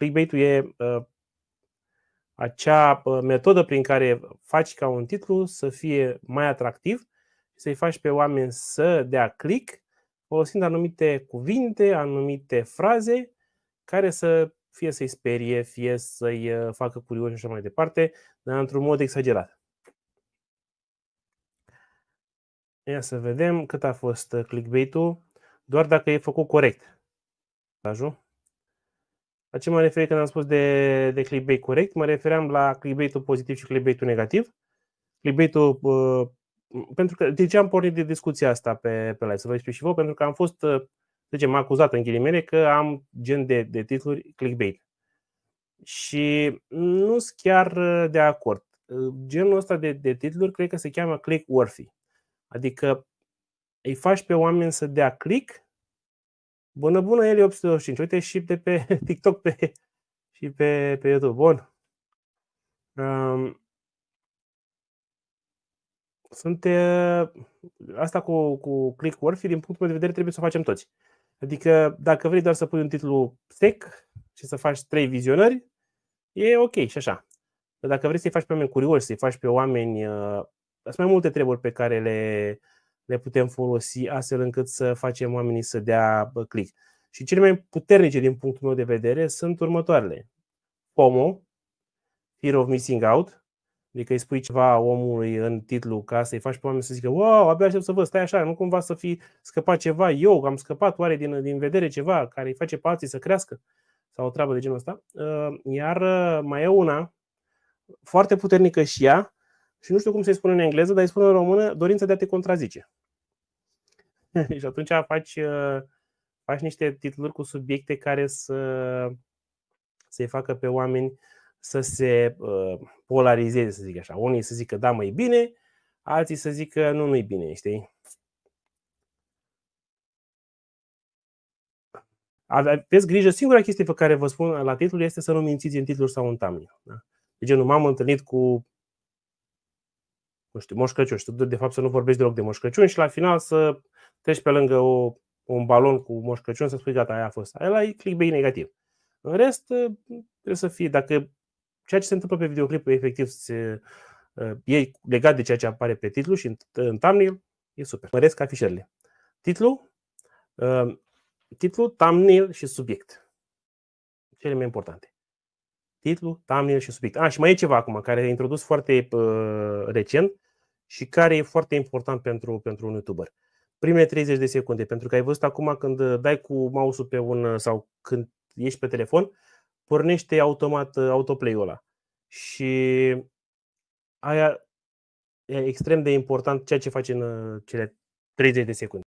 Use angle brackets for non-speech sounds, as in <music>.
clickbait-ul e uh, acea ă, metodă prin care faci ca un titlu să fie mai atractiv să-i faci pe oameni să dea click folosind anumite cuvinte, anumite fraze care să fie să-i sperie, fie să-i ă, facă curioși și așa mai departe, dar într-un mod exagerat. Ia să vedem cât a fost clickbait-ul, doar dacă e făcut corect. Ajung? La ce mă refer când am spus de, de clickbait corect? Mă refeream la clickbait-ul pozitiv și clickbait-ul negativ. Clickbait-ul, uh, pentru că de ce am pornit de discuția asta pe, pe live, să vă explic și vouă, pentru că am fost, uh, să zicem, acuzat în ghilimele că am gen de, de titluri clickbait. Și nu sunt chiar uh, de acord. Uh, genul ăsta de, de titluri cred că se cheamă click-worthy. Adică îi faci pe oameni să dea click Bună, bună, Eli 825. Uite și de pe <laughs> TikTok pe, și pe, pe YouTube. Bun. Um, sunt, asta cu, cu click clickworthy, din punctul meu de vedere, trebuie să o facem toți. Adică dacă vrei doar să pui un titlu sec și să faci trei vizionări, e ok și așa. Dar dacă vrei să-i faci pe oameni curioși, să-i faci pe oameni... Uh, sunt mai multe treburi pe care le, le putem folosi astfel încât să facem oamenii să dea click. Și cele mai puternice din punctul meu de vedere sunt următoarele. POMO, Fear of Missing Out, adică îi spui ceva omului în titlu ca să-i faci pe oameni să zică wow, abia aștept să văd, stai așa, nu cumva să fi scăpat ceva, eu am scăpat oare din, din vedere ceva care îi face pe alții să crească sau o treabă de genul ăsta. Ă, iar ă, mai e una foarte puternică și ea, și nu știu cum se spune în engleză, dar îi spune în română dorința de a te contrazice. <laughs> și atunci faci, ă, faci niște titluri cu subiecte care să, să-i facă pe oameni să se ă, polarizeze, să zic așa. Unii să zică da, mai bine, alții să zică nu, nu-i bine, știi? Aveți grijă, singura chestie pe care vă spun la titlu este să nu mințiți în titlu sau în tamnă. Da? De genul, m-am întâlnit cu nu știu, Moș Crăciun și de fapt să nu vorbești deloc de Moș Crăciun și la final să treci pe lângă o, un balon cu Moș Crăciun să spui gata, aia a fost. Aia e clickbait negativ. În rest, ă, trebuie să fie, dacă ceea ce se întâmplă pe videoclip efectiv se, ă, e legat de ceea ce apare pe titlu și în, în thumbnail, e super. Măresc afișările. Titlu, ă, titlu, thumbnail și subiect. Cele mai importante. Titlu, thumbnail și subiect. Ah și mai e ceva acum care a introdus foarte uh, recent și care e foarte important pentru, pentru un youtuber. Uh, primele 30 de secunde, pentru că ai văzut acum când uh, dai cu mouse-ul pe un uh, sau când ești pe telefon, pornește automat uh, autoplay-ul ăla. Și aia e extrem de important ceea ce faci în cele 30 de secunde.